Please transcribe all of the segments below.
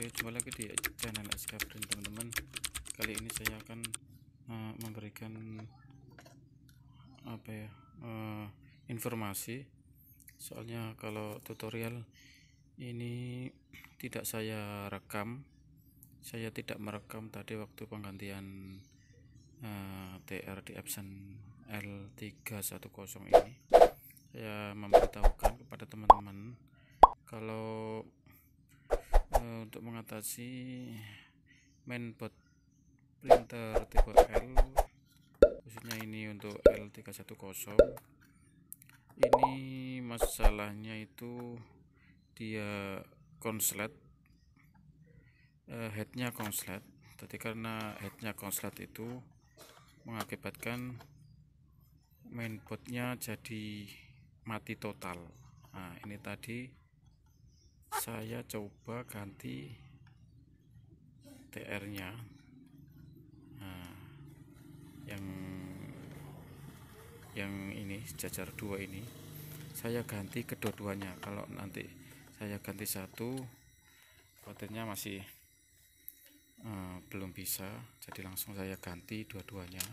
Oke jumpa lagi di channel SK teman-teman kali ini saya akan uh, memberikan apa ya uh, informasi soalnya kalau tutorial ini tidak saya rekam saya tidak merekam tadi waktu penggantian uh, eh, TR di Epson L310 ini saya memberitahukan kepada teman-teman kalau Eh, untuk mengatasi mainboard printer tipe L khususnya ini untuk L310 ini masalahnya itu dia konslet eh, headnya konslet Tapi karena headnya konslet itu mengakibatkan mainboardnya jadi mati total nah ini tadi saya coba ganti TR nya nah, yang yang ini jajar dua ini saya ganti kedua-duanya kalau nanti saya ganti satu baterainya masih uh, belum bisa jadi langsung saya ganti dua-duanya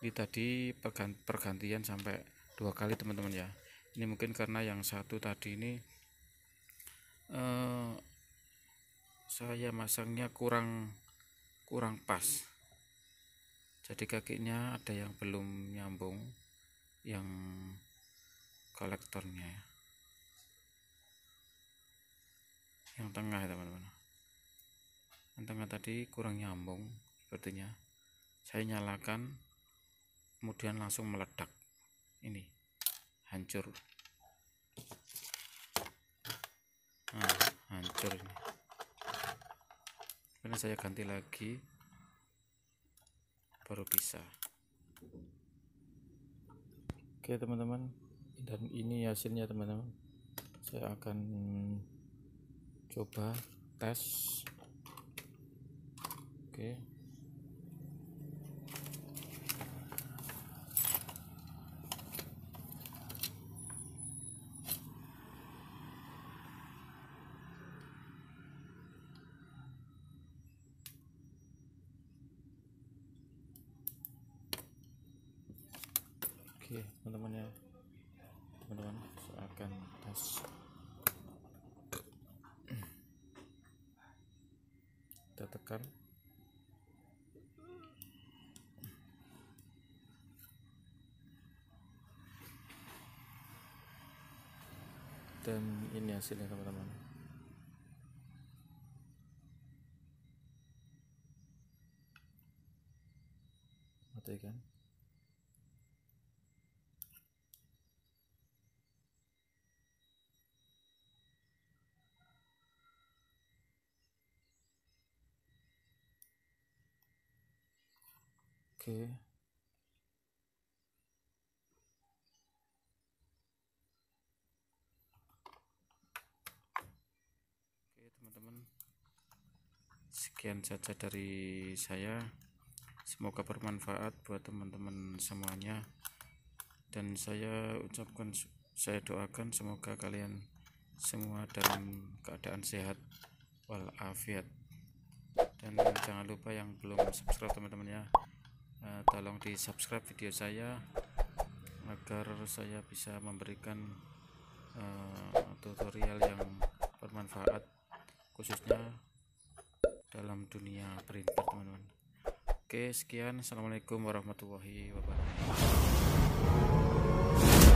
ini tadi pergantian sampai dua kali teman-teman ya ini mungkin karena yang satu tadi ini Eh, saya masangnya kurang kurang pas jadi kakinya ada yang belum nyambung yang kolektornya yang tengah teman-teman yang tengah tadi kurang nyambung sepertinya saya nyalakan kemudian langsung meledak ini hancur bocor ini karena saya ganti lagi baru bisa oke teman-teman dan ini hasilnya teman-teman saya akan coba tes oke oke teman-teman ya teman-teman saya akan tes kita tekan dan ini hasilnya teman-teman mati kan Oke. Okay. teman-teman sekian saja dari saya semoga bermanfaat buat teman-teman semuanya dan saya ucapkan saya doakan semoga kalian semua dalam keadaan sehat walafiat dan jangan lupa yang belum subscribe teman-teman ya Eh, tolong di subscribe video saya agar saya bisa memberikan uh, tutorial yang bermanfaat khususnya dalam dunia printer teman-teman oke sekian assalamualaikum warahmatullahi wabarakatuh